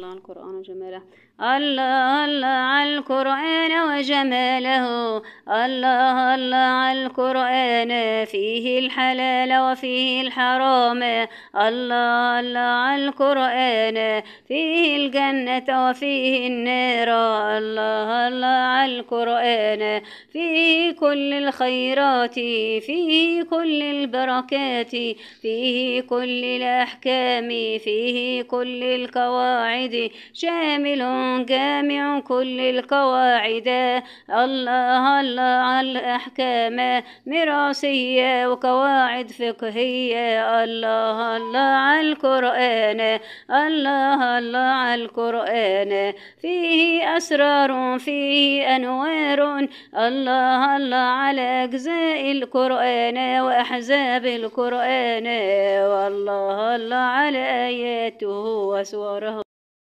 الله القرآن وجماله الله الله على القرآن وجماله الله الله على القرآن فيه الحلال وفيه الحرام الله الله على القرآن فيه الجنة وفيه النار الله الله على القرآن فيه كل الخيرات فيه كل البركات فيه كل الأحكام فيه كل القواعد القواعد شامل جامع كل القواعد الله الله الأحكام مراسية وقواعد فقهية الله الله القرآن الله الله القرآن فيه أسرار فيه أنوار الله الله على أجزاء القرآن وأحزاب القرآن والله الله على آياته وسوره